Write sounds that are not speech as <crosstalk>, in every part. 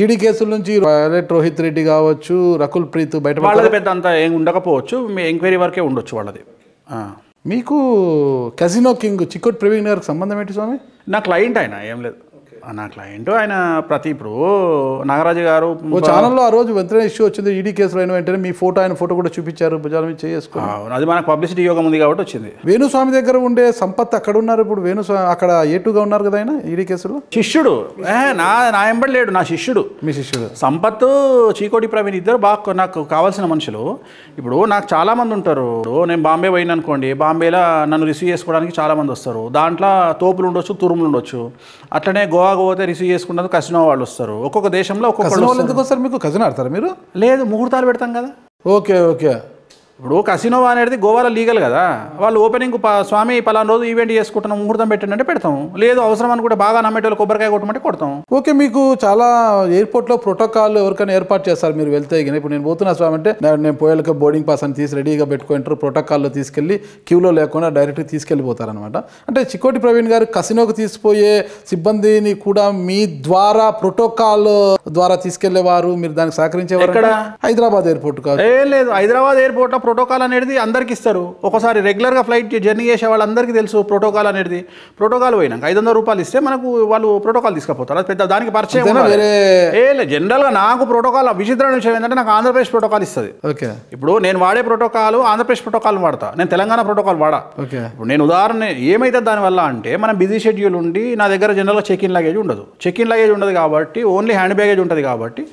ED కేసుల నుంచి రోహిత్ రెడ్డి కావచ్చు రకుల్ ప్రీత్ బయట వాళ్ళది పెద్ద అంత ఏం ఉండకపోవచ్చు మీ ఎంక్వైరీ వరకే ఉండొచ్చు వాళ్ళది మీకు కజినో కింగ్ చిక్కోట్ ప్రవీణ్ గారికి సంబంధం ఏంటి స్వామి నా క్లయింట్ ఆయన ఏం లేదు నా క్లయింట్ ఆయన ప్రతి ఇప్పుడు నాగరాజు గారు ఛానల్లో ఆ రోజు వెంటనే ఇష్యూ వచ్చింది ఈడీ కేసులో అయిన వెంటనే మీ ఫోటో ఆయన ఫోటో కూడా చూపించారు భుజాల మీద అది మనకు పబ్లిసిటీ యోగం ఉంది కాబట్టి వచ్చింది వేణుస్వామి దగ్గర ఉండే సంపత్ అక్కడ ఉన్నారు ఇప్పుడు వేణుస్వామి అక్కడ ఏటుగా ఉన్నారు కదా ఆయన ఈడీ కేసులో శిష్యుడు నా నా ఎంబడి లేడు నా శిష్యుడు మీ శిష్యుడు సంపత్ చీకోటి ప్రవీణ్ ఇద్దరు బాగా నాకు కావాల్సిన మనుషులు ఇప్పుడు నాకు చాలామంది ఉంటారు నేను బాంబే పోయిన అనుకోండి బాంబేలో నన్ను రిసీవ్ చేసుకోవడానికి చాలా మంది వస్తారు దాంట్లో తోపులు ఉండొచ్చు తురుములు ఉండొచ్చు అట్లనే గోవా పోతే రిసీవ్ చేసుకుంటారు కసినో వాళ్ళు వస్తారు ఒక్కొక్క దేశంలో ఒక్కొక్క ఎందుకు వస్తారు మీకు కజిన్ ఆడతారు మీరు లేదు ముహూర్తాలు పెడతాం కదా ఓకే ఓకే ఇప్పుడు కసినోవా అనేది గోవాలో లీగల్ కదా వాళ్ళు ఓపెనింగ్ స్వామి పలానా రోజు ఈవెంట్ చేసుకుంటున్నాం ముహూర్తం పెట్టండి అంటే పెడతాం లేదు అవసరం అనుకుంటే బాగా నమ్మేట కొబ్బరికాయ కొట్టమంటే కొడతాం ఓకే మీకు చాలా ఎయిర్పోర్ట్లో ప్రోటోకాల్ ఎవరికైనా ఏర్పాటు చేస్తారు మీరు వెళ్తే ఇప్పుడు నేను పోతున్నా స్వామి అంటే నేను పోయేళ్ళకి బోర్డింగ్ పాస్ అని తీసి రెడీగా పెట్టుకుంటారు ప్రోటోకాల్లో తీసుకెళ్లి క్యూలో లేకుండా డైరెక్ట్గా తీసుకెళ్ళిపోతారనమాట అంటే చిక్కోటి ప్రవీణ్ గారు కసినోకి తీసుకుపోయే సిబ్బందిని కూడా మీ ద్వారా ప్రోటోకాల్ ద్వారా తీసుకెళ్లేవారు మీరు దానికి సహకరించేవారు హైదరాబాద్ ఎయిర్పోర్ట్ కాదు లేదు హైదరాబాద్ ఎయిర్పోర్ట్లో ప్రోటోకాల్ అనేది అందరికీ ఇస్తారు ఒకసారి రెగ్యులర్గా ఫ్లైట్ జర్నీ చేసే వాళ్ళందరికీ తెలుసు ప్రోటోకాల్ అనేది ప్రోటోకాల్ పోయినాక ఐదు వందల రూపాయలు ఇస్తే మనకు వాళ్ళు ప్రోటోకాల్ తీసుకుపోతారు పెద్ద దానికి పరిచయం ఏ జనరల్గా నాకు ప్రోటోకాల్ విచిత్ర విషయం ఏంటంటే నాకు ఆంధ్రప్రదేశ్ ప్రోటోకాల్ ఇస్తుంది ఓకే ఇప్పుడు నేను వాడే ప్రోటోకాల్ ఆంధ్రప్రదేశ్ ప్రోటోకాల్ వాడతా నేను తెలంగాణ ప్రోటోకాల్ వాడా ఓకే ఇప్పుడు నేను ఉదాహరణ ఏమైతే దానివల్ల అంటే మనం బిజీ షెడ్యూల్ ఉండి నా దగ్గర జనరల్గా చెక్ ఇన్ లగేజ్ ఉండదు చెక్ ఇన్ లగేజ్ ఉండదు కాబట్టి ఓన్లీ హ్యాండ్ బ్యాగేజ్ ఉంటుంది కాబట్టి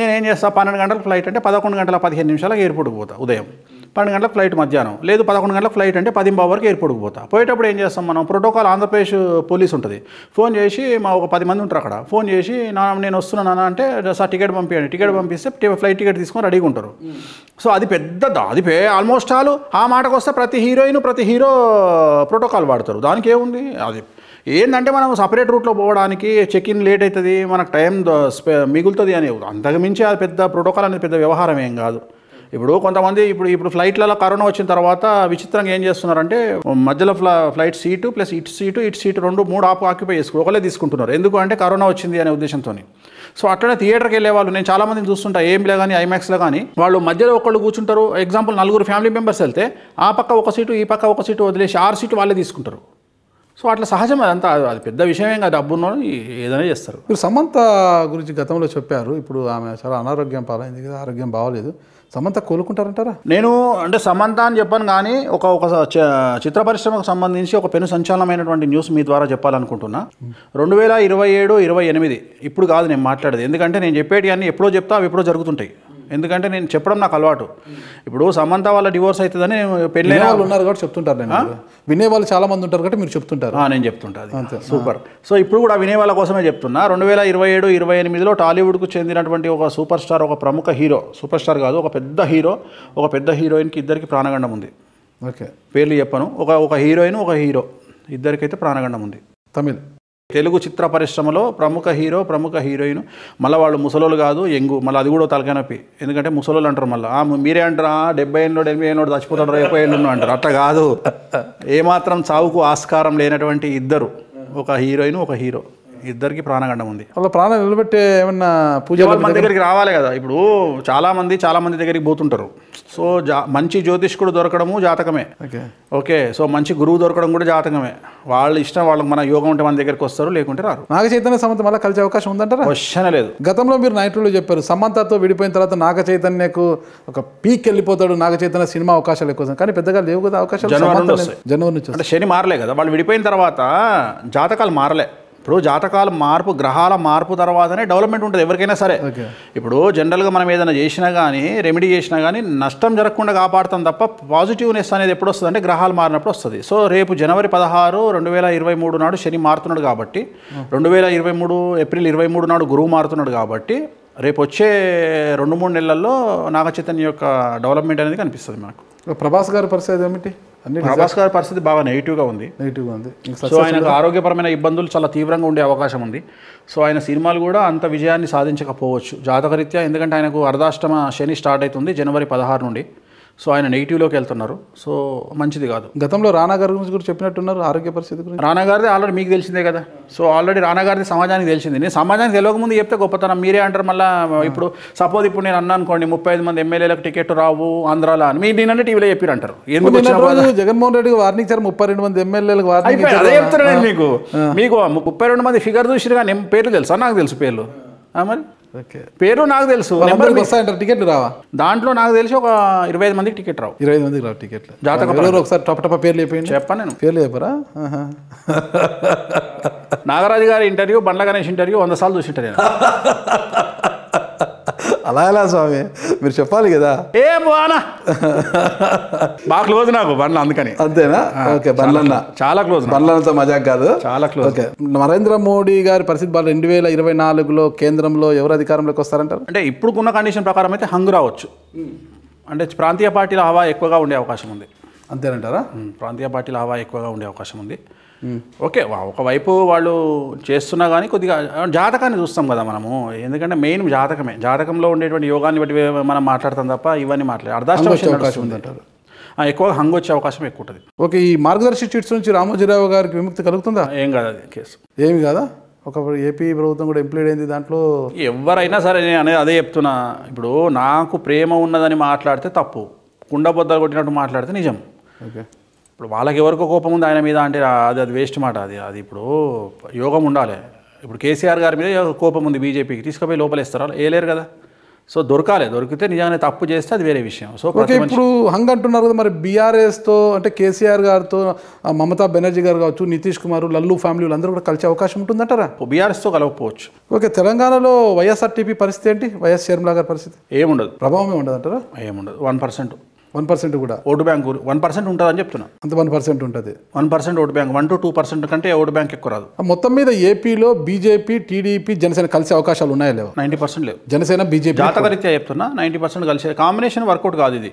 నేనేం చేస్తాను పన్నెండు గంటల ఫ్లైట్ అంటే పదకొండు గంటల పదిహేను నిమిషాలకు ఎయిర్పోర్ట్కి పోతా ఉదయం పన్నెండు గంటలకు ఫ్లైట్ మధ్యాహ్నం లేదు పదకొండు గంటలకు ఫ్లైట్ అంటే పదింబావు వరకు ఎయిర్పోర్ట్కి పోతా పోయేటప్పుడు ఏం చేస్తాం మనం ప్రోటోకాల్ ఆంధ్రప్రదేశ్ పోలీస్ ఉంటుంది ఫోన్ చేసి మా ఒక పది మంది ఉంటారు అక్కడ ఫోన్ చేసి నా నేను వస్తున్నాను అంటే సార్ టికెట్ పంపించండి టికెట్ పంపిస్తే ఫ్లైట్ టికెట్ తీసుకొని రెడీగా ఉంటారు సో అది పెద్ద అది ఆల్మోస్ట్ ఆల్ ఆ మాటకు వస్తే ప్రతి హీరోయిన్ ప్రతి హీరో ప్రోటోకాల్ వాడతారు దానికి ఏముంది అది ఏంటంటే మనం సపరేట్ రూట్లో పోవడానికి చెక్ ఇన్ లేట్ అవుతుంది మనకు టైం మిగులుతుంది అని అంతకు మించి అది పెద్ద ప్రోటోకాల్ అనేది పెద్ద వ్యవహారం ఏం కాదు ఇప్పుడు కొంతమంది ఇప్పుడు ఇప్పుడు ఫ్లైట్లలో కరోనా వచ్చిన తర్వాత విచిత్రంగా ఏం చేస్తున్నారంటే మధ్యలో ఫ్లైట్ సీటు ప్లస్ ఇటు సీటు ఇటు సీటు రెండు మూడు ఆపు ఆక్యుపై చేసుకుని ఒకలే తీసుకుంటున్నారు ఎందుకు అంటే కరోనా వచ్చింది అనే ఉద్దేశంతో సో అట్లనే థియేటర్కి వెళ్ళే వాళ్ళు నేను మందిని చూస్తుంటా ఏంలే కానీ ఐమాక్స్లో కానీ వాళ్ళు మధ్యలో ఒకళ్ళు కూర్చుంటారు ఎగ్జాంపుల్ నలుగురు ఫ్యామిలీ మెంబర్స్ వెళ్తే ఆ పక్క ఒక సీటు ఈ పక్క ఒక సీటు వదిలేసి ఆరు సీటు వాళ్ళే తీసుకుంటారు సో అట్లా సహజం అదంతా అది పెద్ద విషయమే కాదు డబ్బున్న ఏదైనా చేస్తారు మీరు సమంత గురించి గతంలో చెప్పారు ఇప్పుడు ఆమె చాలా అనారోగ్యం పాలైంది కదా ఆరోగ్యం బాగోలేదు సమంత కోలుకుంటారంటారా నేను అంటే సమంత అని చెప్పాను కానీ ఒక ఒక చిత్ర పరిశ్రమకు సంబంధించి ఒక పెను సంచలనమైనటువంటి న్యూస్ మీ ద్వారా చెప్పాలనుకుంటున్నా రెండు వేల ఇరవై ఏడు ఇరవై ఎనిమిది ఇప్పుడు కాదు నేను మాట్లాడేది ఎందుకంటే నేను చెప్పేటి అన్నీ ఎప్పుడో చెప్తా అవి ఎప్పుడో జరుగుతుంటాయి ఎందుకంటే నేను చెప్పడం నాకు అలవాటు ఇప్పుడు సమంత వాళ్ళ డివోర్స్ అవుతుందని పెళ్ళి వాళ్ళు ఉన్నారు కాబట్టి చెప్తుంటారు నేను వినే వాళ్ళు చాలా మంది ఉంటారు కాబట్టి మీరు చెప్తుంటారు నేను చెప్తుంటాను సూపర్ సో ఇప్పుడు కూడా వినే వాళ్ళ కోసమే చెప్తున్నా రెండు వేల ఇరవై ఏడు ఇరవై ఎనిమిదిలో టాలీవుడ్కు చెందినటువంటి ఒక సూపర్ స్టార్ ఒక ప్రముఖ హీరో సూపర్ స్టార్ కాదు ఒక పెద్ద హీరో ఒక పెద్ద హీరోయిన్కి ఇద్దరికి ప్రాణగండం ఉంది ఓకే పేర్లు చెప్పను ఒక ఒక హీరోయిన్ ఒక హీరో ఇద్దరికైతే ప్రాణగండం ఉంది తమిళ్ తెలుగు చిత్ర పరిశ్రమలో ప్రముఖ హీరో ప్రముఖ హీరోయిన్ మళ్ళీ వాళ్ళు ముసలోళ్ళు కాదు ఎంగు మళ్ళీ అది కూడా తలకనొప్పి ఎందుకంటే ముసలోళ్ళు అంటారు మళ్ళీ మీరే అంటారా డెబ్బై ఏళ్ళు ఎనిమిది ఏళ్ళు చచ్చిపోతాడు ఎనభై ఏళ్ళు అంటారు అట్లా కాదు <laughs> ఏమాత్రం చావుకు ఆస్కారం లేనటువంటి ఇద్దరు ఒక హీరోయిన్ ఒక హీరో ఇద్దరికి ప్రాణగండం ఉంది వాళ్ళ ప్రాణం నిలబెట్టే ఏమన్నా పూజ మన దగ్గరికి రావాలి కదా ఇప్పుడు చాలా మంది చాలా మంది దగ్గరికి పోతుంటారు సో జా మంచి జ్యోతిష్కుడు దొరకడము జాతకమే ఓకే సో మంచి గురువు దొరకడం కూడా జాతకమే వాళ్ళు ఇష్టం వాళ్ళకి మన యోగం ఉంటే మన దగ్గరికి వస్తారు లేకుంటే రారు నాగ చైతన్య సమంత మళ్ళీ కలిసే అవకాశం ఉందంటారా క్వశ్చన్ లేదు గతంలో మీరు నైట్లో చెప్పారు సమంతతో విడిపోయిన తర్వాత నాగ చైతన్యకు ఒక పీక్ వెళ్ళిపోతాడు నాగ చైతన్య సినిమా అవకాశాలు ఎక్కువ కానీ పెద్దగా లేవు కదా అవకాశాలు జనవరి నుంచి అంటే శని మారలే కదా వాళ్ళు విడిపోయిన తర్వాత జాతకాలు మారలే ఇప్పుడు జాతకాల మార్పు గ్రహాల మార్పు తర్వాతనే డెవలప్మెంట్ ఉంటుంది ఎవరికైనా సరే ఇప్పుడు జనరల్గా మనం ఏదైనా చేసినా కానీ రెమెడీ చేసినా కానీ నష్టం జరగకుండా కాపాడుతాం తప్ప పాజిటివ్నెస్ అనేది ఎప్పుడు వస్తుంది అంటే గ్రహాలు మారినప్పుడు వస్తుంది సో రేపు జనవరి పదహారు రెండు వేల ఇరవై మూడు నాడు శని మారుతున్నాడు కాబట్టి రెండు వేల ఇరవై మూడు ఏప్రిల్ ఇరవై మూడు నాడు గురువు మారుతున్నాడు కాబట్టి రేపు వచ్చే రెండు మూడు నెలల్లో నాగచైతన్య యొక్క డెవలప్మెంట్ అనేది కనిపిస్తుంది మనకు ప్రభాస్ గారి పరిస్థితి ఏమిటి ప్రభాస్ గారి పరిస్థితి బాగా నెగిటివ్గా ఉంది నెగిటివ్గా ఉంది సో ఆయనకు ఆరోగ్యపరమైన ఇబ్బందులు చాలా తీవ్రంగా ఉండే అవకాశం ఉంది సో ఆయన సినిమాలు కూడా అంత విజయాన్ని సాధించకపోవచ్చు జాతకరీత్యా ఎందుకంటే ఆయనకు అర్ధాష్టమ శని స్టార్ట్ అవుతుంది జనవరి పదహారు నుండి సో ఆయన నెగిటివ్లోకి వెళ్తున్నారు సో మంచిది కాదు గతంలో రానా గారి గురించి కూడా చెప్పినట్టున్నారు ఆరోగ్య పరిస్థితి గురించి రానా గారిది ఆల్రెడీ మీకు తెలిసిందే కదా సో ఆల్రెడీ రానా గారిది సమాజానికి తెలిసింది నేను సమాజానికి తెలియకముందు చెప్తే గొప్పతనం మీరే అంటారు మళ్ళీ ఇప్పుడు సపోజ్ ఇప్పుడు నేను అన్నా అనుకోండి ముప్పై ఐదు మంది ఎమ్మెల్యేలకు టికెట్ రావు ఆంధ్రాలో అని మీరు నేనంటే టీవీలో చెప్పారు అంటారు జగన్మోహన్ రెడ్డి వార్నింగ్ ముప్పై రెండు మంది ఎమ్మెల్యేలకు వార్నింగ్ అదే మీకు మీకు ముప్పై రెండు మంది ఫిగర్ చూసిరు కానీ పేర్లు తెలుసా నాకు తెలుసు పేర్లు మరి పేరు నాకు తెలుసు వస్తాయంటారు రావా దాంట్లో నాకు తెలిసి ఒక ఇరవై ఐదు మందికి టికెట్ రావు ఇరవై ఐదు మందికి రావు టికెట్ జాతక ఒకసారి టప టప పేర్లు చెప్పండి చెప్పా నేను పేర్లు చెప్పరా నాగరాజు గారి ఇంటర్వ్యూ బండ్ల గణేష్ ఇంటర్వ్యూ వంద సార్లు చూసి నేను <laughs> అలా ఎలా స్వామి మీరు చెప్పాలి కదా ఏ బానా బాగా క్లోజ్ నాకు బండ్ల అందుకని అంతేనా ఓకే బండ్లన్న చాలా క్లోజ్ బండ్లంతా మజాక్ కాదు చాలా క్లోజ్ ఓకే నరేంద్ర మోడీ గారి పరిస్థితి బాగా రెండు వేల ఇరవై నాలుగులో కేంద్రంలో ఎవరు అధికారంలోకి వస్తారంటారు అంటే ఇప్పుడున్న కండిషన్ ప్రకారం అయితే హంగు రావచ్చు అంటే ప్రాంతీయ పార్టీల హవా ఎక్కువగా ఉండే అవకాశం ఉంది అంతేనంటారా ప్రాంతీయ పార్టీల హవా ఎక్కువగా ఉండే అవకాశం ఉంది ఓకే ఒకవైపు వాళ్ళు చేస్తున్నా కానీ కొద్దిగా జాతకాన్ని చూస్తాం కదా మనము ఎందుకంటే మెయిన్ జాతకమే జాతకంలో ఉండేటువంటి యోగాన్ని బట్టి మనం మాట్లాడతాం తప్ప ఇవన్నీ మాట్లాడే అర్ధాష్టం ఉందంటారు ఎక్కువగా హంగ్ వచ్చే అవకాశం ఎక్కువ ఉంటుంది ఓకే ఈ మార్గదర్శక చిట్స్ నుంచి రామోజీరావు గారికి విముక్తి కలుగుతుందా ఏం కాదు అది కేసు ఏమి కాదా ఒక ఏపీ ప్రభుత్వం కూడా ఎంప్లాయిడ్ అయింది దాంట్లో ఎవరైనా సరే నేను అనేది అదే చెప్తున్నా ఇప్పుడు నాకు ప్రేమ ఉన్నదని మాట్లాడితే తప్పు కుండబొద్దలు కొట్టినట్టు మాట్లాడితే నిజం ఓకే ఇప్పుడు వాళ్ళకి ఎవరికో కోపం ఉంది ఆయన మీద అంటే అది అది వేస్ట్ మాట అది అది ఇప్పుడు యోగం ఉండాలి ఇప్పుడు కేసీఆర్ గారి మీద కోపం ఉంది బీజేపీకి తీసుకుపోయి లోపలేస్తారా వేయలేరు కదా సో దొరకాలి దొరికితే నిజానికి తప్పు చేస్తే అది వేరే విషయం సో ఓకే ఇప్పుడు హంగ్ అంటున్నారు కదా మరి బీఆర్ఎస్తో అంటే కేసీఆర్ గారితో మమతా బెనర్జీ గారు కావచ్చు నితీష్ కుమార్ లల్లు ఫ్యామిలీ అందరూ కూడా కలిసే అవకాశం ఉంటుందంటారా బీఆర్ఎస్తో కలవకపోవచ్చు ఓకే తెలంగాణలో వైఎస్ఆర్టీపీ పరిస్థితి ఏంటి వైఎస్ షర్మిలా గారి పరిస్థితి ఏముండదు ప్రభావం ఏముండదు అంటారా ఏముండదు వన్ పర్సెంట్ వన్ పర్సెంట్ కూడా ఓటు బ్యాంక్ వన్ పర్సెంట్ అని చెప్తున్నా అంత వన్ పర్సెంట్ ఉంటుంది one percent vote bank one to two percent కంటే ఓటు బ్యాంక్ ఎక్కువ రాదు మొత్తం మీద ఏపీలో బీజేపీ టీడీపీ జనసేన కలిసే అవకాశాలు ఉన్నాయా లేవు నైన్టీ పర్సెంట్ లేవు జనసేన బీజేపీ జాతకరీత్యా చెప్తున్నా నైన్టీ పర్సెంట్ కలిసే కాంబినేషన్ వర్కౌట్ కాదు ఇది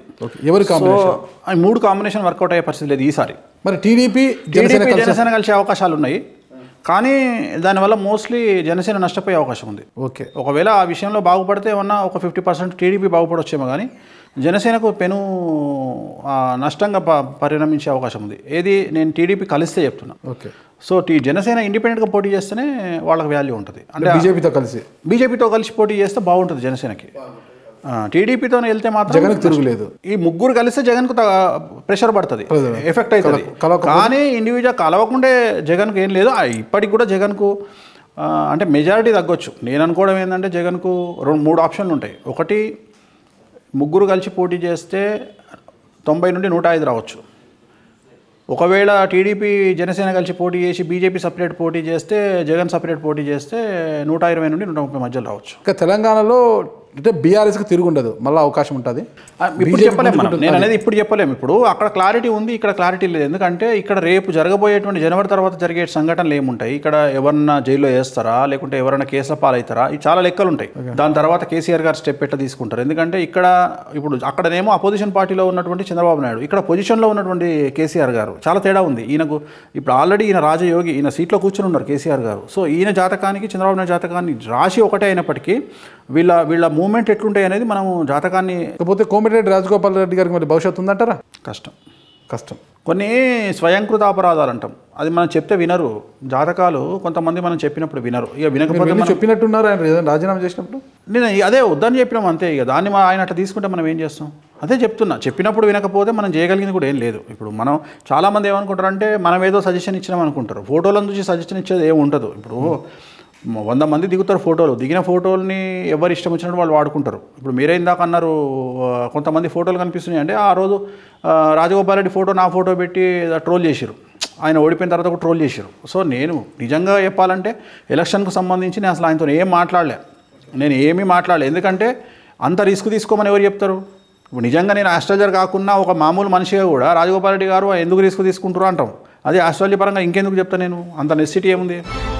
ఎవరు కాంబినేషన్ మూడు కాంబినేషన్ వర్కౌట్ అయ్యే పరిస్థితి లేదు ఈసారి మరి టీడీపీ జనసేన కలిసే అవకాశాలు ఉన్నాయి కానీ దానివల్ల మోస్ట్లీ జనసేన నష్టపోయే అవకాశం ఉంది ఓకే ఒకవేళ ఆ విషయంలో బాగుపడితే ఏమన్నా ఒక ఫిఫ్టీ పర్సెంట్ టీడీపీ బాగుపడొచ్చేమో కానీ జనసేనకు పెను నష్టంగా పరిణమించే అవకాశం ఉంది ఏది నేను టీడీపీ కలిస్తే చెప్తున్నా ఓకే సో టీ జనసేన ఇండిపెండెంట్గా పోటీ చేస్తేనే వాళ్ళకి వాల్యూ ఉంటుంది అంటే బీజేపీతో కలిసి బీజేపీతో కలిసి పోటీ చేస్తే బాగుంటుంది జనసేనకి టీడీపీతో వెళ్తే మాత్రం జగన్ తిరుగులేదు ఈ ముగ్గురు కలిస్తే జగన్ కు ప్రెషర్ పడుతుంది ఎఫెక్ట్ అవుతుంది కానీ ఇండివిజువల్ కలవకుండే జగన్ కు ఏం లేదు ఇప్పటికి కూడా జగన్ కు అంటే మెజారిటీ తగ్గొచ్చు నేను అనుకోవడం ఏంటంటే జగన్కు రెండు మూడు ఆప్షన్లు ఉంటాయి ఒకటి ముగ్గురు కలిసి పోటీ చేస్తే తొంభై నుండి నూట ఐదు రావచ్చు ఒకవేళ టీడీపీ జనసేన కలిసి పోటీ చేసి బీజేపీ సపరేట్ పోటీ చేస్తే జగన్ సపరేట్ పోటీ చేస్తే నూట ఇరవై నుండి నూట ముప్పై మధ్యలో రావచ్చు ఇంకా తెలంగాణలో అంటే బీఆర్ఎస్కి తిరిగి ఉండదు మళ్ళీ అవకాశం ఉంటుంది చెప్పలేము నేను అనేది ఇప్పుడు చెప్పలేము ఇప్పుడు అక్కడ క్లారిటీ ఉంది ఇక్కడ క్లారిటీ లేదు ఎందుకంటే ఇక్కడ రేపు జరగబోయేటువంటి జనవరి తర్వాత జరిగే సంఘటనలు ఏముంటాయి ఇక్కడ ఎవరన్నా జైల్లో వేస్తారా లేకుంటే ఎవరైనా కేసుల పాలవుతారా ఇవి చాలా లెక్కలు ఉంటాయి దాని తర్వాత కేసీఆర్ గారు స్టెప్ ఎట్లా తీసుకుంటారు ఎందుకంటే ఇక్కడ ఇప్పుడు అక్కడనేమో అపోజిషన్ పార్టీలో ఉన్నటువంటి చంద్రబాబు నాయుడు ఇక్కడ పొజిషన్లో ఉన్నటువంటి కేసీఆర్ గారు చాలా తేడా ఉంది ఈయనకు ఇప్పుడు ఆల్రెడీ ఈయన రాజయోగి ఈయన సీట్లో కూర్చొని ఉన్నారు కేసీఆర్ గారు సో ఈయన జాతకానికి చంద్రబాబు నాయుడు జాతకాన్ని రాశి ఒకటే అయినప్పటికీ వీళ్ళ వీళ్ళ మూమెంట్ ఎట్లుంటాయి అనేది మనం జాతకాన్ని కాకపోతే కోమిరెడ్డి రాజగోపాల్ రెడ్డి గారికి మరి భవిష్యత్తు ఉందంటారా కష్టం కష్టం కొన్ని స్వయంకృత అపరాధాలు అంటాం అది మనం చెప్తే వినరు జాతకాలు కొంతమంది మనం చెప్పినప్పుడు వినరు ఇక వినకపోతే చెప్పినట్టున్నారు ఆయన రాజీనామా చేసినప్పుడు నేను అదే వద్దని చెప్పినాం అంతే ఇక దాన్ని ఆయన అట్లా తీసుకుంటే మనం ఏం చేస్తాం అదే చెప్తున్నా చెప్పినప్పుడు వినకపోతే మనం చేయగలిగింది కూడా ఏం లేదు ఇప్పుడు మనం చాలామంది ఏమనుకుంటారంటే మనం ఏదో సజెషన్ ఇచ్చినాం అనుకుంటారు ఫోటోలను చూసి సజెషన్ ఇచ్చేది ఏమి ఉండదు ఇప్పుడు వంద మంది దిగుతారు ఫోటోలు దిగిన ఫోటోల్ని ఎవరు ఇష్టం వచ్చినట్టు వాళ్ళు వాడుకుంటారు ఇప్పుడు మీరే ఇందాక అన్నారు కొంతమంది ఫోటోలు కనిపిస్తున్నాయి అంటే ఆ రోజు రాజగోపాల్ రెడ్డి ఫోటో నా ఫోటో పెట్టి ట్రోల్ చేశారు ఆయన ఓడిపోయిన తర్వాత కూడా ట్రోల్ చేశారు సో నేను నిజంగా చెప్పాలంటే ఎలక్షన్కు సంబంధించి నేను అసలు ఆయనతో ఏం మాట్లాడలే నేను ఏమీ మాట్లాడలే ఎందుకంటే అంత రిస్క్ తీసుకోమని ఎవరు చెప్తారు ఇప్పుడు నిజంగా నేను ఆస్ట్రాలజర్ కాకుండా ఒక మామూలు మనిషిగా కూడా రాజగోపాల్ రెడ్డి గారు ఎందుకు రిస్క్ తీసుకుంటారు అంటాం అది ఆస్ట్రాలజీ పరంగా ఇంకెందుకు చెప్తాను నేను అంత నెసిటీ ఏముంది